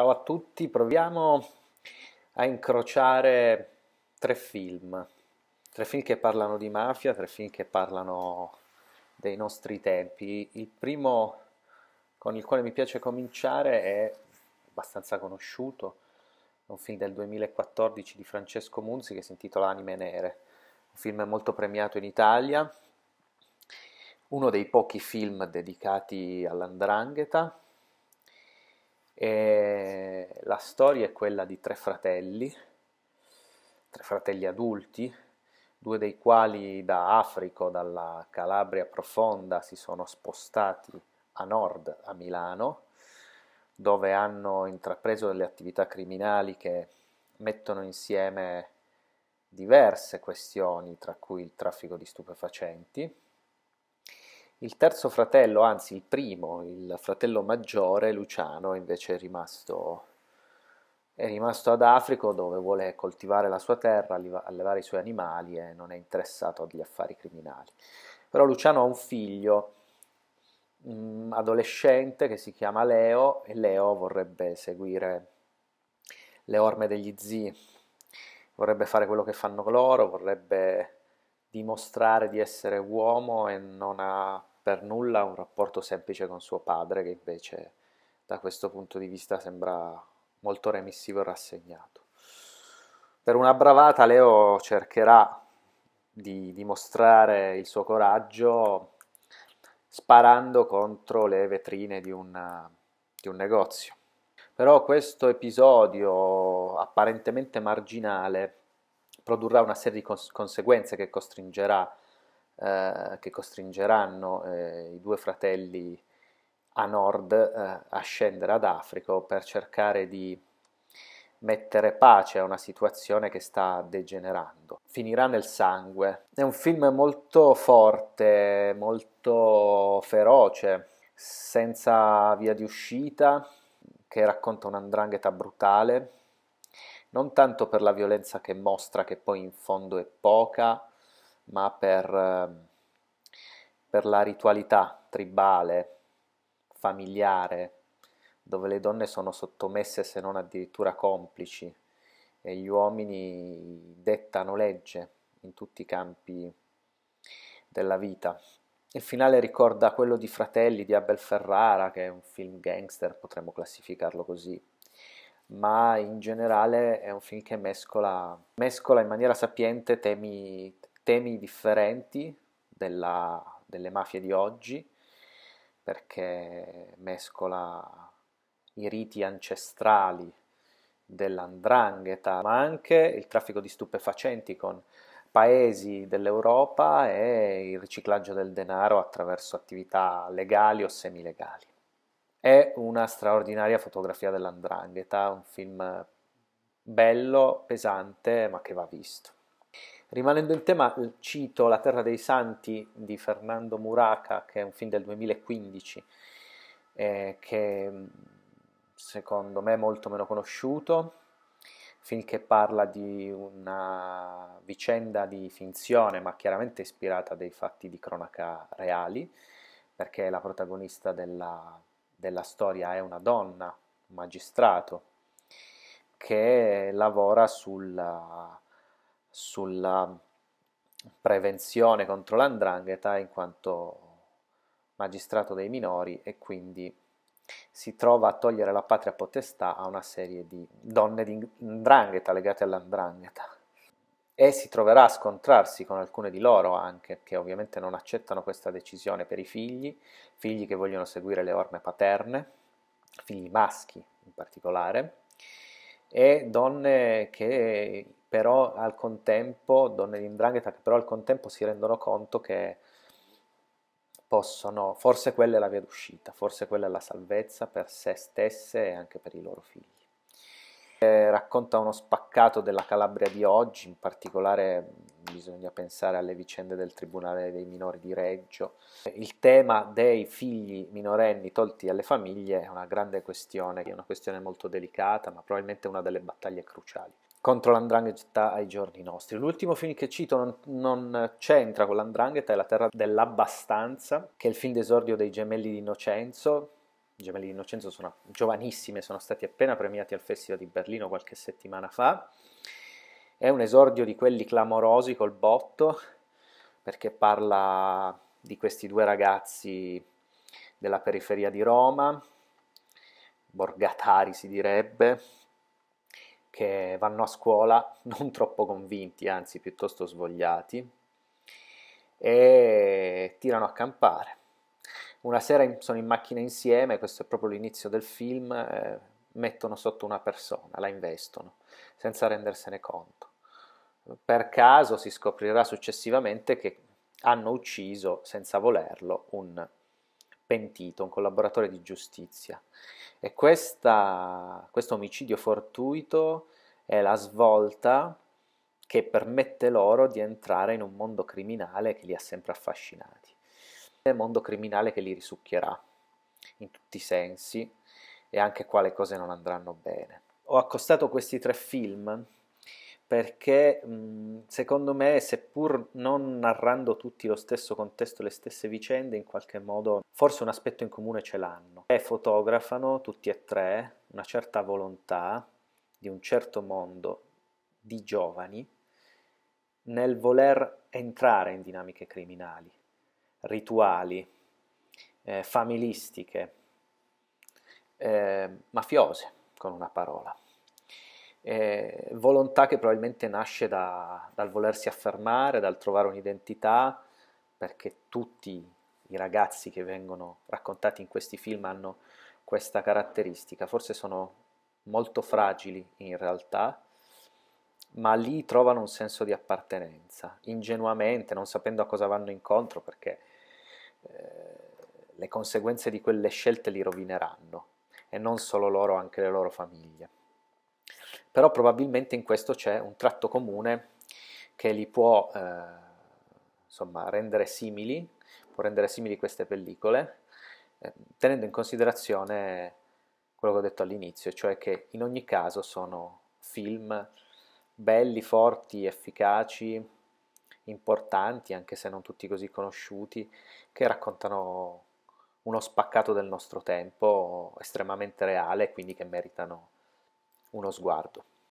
Ciao a tutti, proviamo a incrociare tre film, tre film che parlano di mafia, tre film che parlano dei nostri tempi. Il primo con il quale mi piace cominciare è abbastanza conosciuto, un film del 2014 di Francesco Munzi che si intitola Anime Nere, un film molto premiato in Italia, uno dei pochi film dedicati all'andrangheta e eh, la storia è quella di tre fratelli, tre fratelli adulti, due dei quali da Africa, dalla Calabria profonda, si sono spostati a nord, a Milano, dove hanno intrapreso delle attività criminali che mettono insieme diverse questioni, tra cui il traffico di stupefacenti, il terzo fratello, anzi il primo, il fratello maggiore, Luciano, invece è rimasto, è rimasto ad Africo dove vuole coltivare la sua terra, allevare i suoi animali e non è interessato agli affari criminali. Però Luciano ha un figlio mh, mm, adolescente che si chiama Leo e Leo vorrebbe seguire le orme degli zii, vorrebbe fare quello che fanno loro, vorrebbe dimostrare di essere uomo e non ha per nulla un rapporto semplice con suo padre, che invece da questo punto di vista sembra molto remissivo e rassegnato. Per una bravata Leo cercherà di dimostrare il suo coraggio sparando contro le vetrine di, una, di un negozio. Però questo episodio apparentemente marginale produrrà una serie di cons- conseguenze che costringerà eh, che costringeranno eh, i due fratelli a nord eh, a scendere ad Africo per cercare di mettere pace a una situazione che sta degenerando. Finirà nel sangue. È un film molto forte, molto feroce, senza via di uscita, che racconta un'andrangheta brutale, non tanto per la violenza che mostra che poi in fondo è poca, ma per, ehm, per la ritualità tribale, familiare, dove le donne sono sottomesse se non addirittura complici e gli uomini dettano legge in tutti i campi della vita. Il finale ricorda quello di Fratelli di Abel Ferrara, che è un film gangster, potremmo classificarlo così, ma in generale è un film che mescola, mescola in maniera sapiente temi, temi differenti della, delle mafie di oggi, perché mescola i riti ancestrali dell'andrangheta, ma anche il traffico di stupefacenti con paesi dell'Europa e il riciclaggio del denaro attraverso attività legali o semilegali. È una straordinaria fotografia dell'andrangheta, un film bello, pesante, ma che va visto. Rimanendo in tema, cito La terra dei santi di Fernando Muraca, che è un film del 2015, eh, che secondo me è molto meno conosciuto, film che parla di una vicenda di finzione, ma chiaramente ispirata a dei fatti di cronaca reali, perché la protagonista della, della storia è una donna, un magistrato, che lavora sulla sulla prevenzione contro l'andrangheta in quanto magistrato dei minori e quindi si trova a togliere la patria potestà a una serie di donne di ndrangheta legate all'andrangheta e si troverà a scontrarsi con alcune di loro anche che ovviamente non accettano questa decisione per i figli, figli che vogliono seguire le orme paterne, figli maschi in particolare, e donne che però al contempo, donne di indrangheta, che però al contempo si rendono conto che possono, forse quella è la via d'uscita, forse quella è la salvezza per se stesse e anche per i loro figli. Eh, racconta uno spaccato della Calabria di oggi, in particolare bisogna pensare alle vicende del Tribunale dei minori di Reggio. Il tema dei figli minorenni tolti alle famiglie è una grande questione, è una questione molto delicata, ma probabilmente una delle battaglie cruciali contro l'andrangheta ai giorni nostri. L'ultimo film che cito non, non c'entra con l'andrangheta, è La terra dell'abbastanza, che è il film d'esordio dei gemelli di Innocenzo. I gemelli di Innocenzo sono giovanissimi, sono stati appena premiati al Festival di Berlino qualche settimana fa. È un esordio di quelli clamorosi col botto, perché parla di questi due ragazzi della periferia di Roma, borgatari si direbbe, che vanno a scuola non troppo convinti, anzi piuttosto svogliati, e tirano a campare. Una sera sono in macchina insieme, questo è proprio l'inizio del film, eh, mettono sotto una persona, la investono, senza rendersene conto. Per caso si scoprirà successivamente che hanno ucciso, senza volerlo, un pentito, un collaboratore di giustizia. E questa, questo omicidio fortuito è la svolta che permette loro di entrare in un mondo criminale che li ha sempre affascinati. È un mondo criminale che li risucchierà in tutti i sensi e anche qua le cose non andranno bene. Ho accostato questi tre film perché mhmm, secondo me, seppur non narrando tutti lo stesso contesto, le stesse vicende, in qualche modo forse un aspetto in comune ce l'hanno. E fotografano tutti e tre una certa volontà di un certo mondo di giovani nel voler entrare in dinamiche criminali, rituali, eh, familistiche, eh, mafiose, con una parola eh, volontà che probabilmente nasce da, dal volersi affermare, dal trovare un'identità, perché tutti i ragazzi che vengono raccontati in questi film hanno questa caratteristica, forse sono molto fragili in realtà, ma lì trovano un senso di appartenenza, ingenuamente, non sapendo a cosa vanno incontro, perché eh, le conseguenze di quelle scelte li rovineranno, e non solo loro, anche le loro famiglie però probabilmente in questo c'è un tratto comune che li può eh, insomma, rendere simili, può rendere simili queste pellicole, eh, tenendo in considerazione quello che ho detto all'inizio, cioè che in ogni caso sono film belli, forti, efficaci, importanti, anche se non tutti così conosciuti, che raccontano uno spaccato del nostro tempo estremamente reale e quindi che meritano uno sguardo.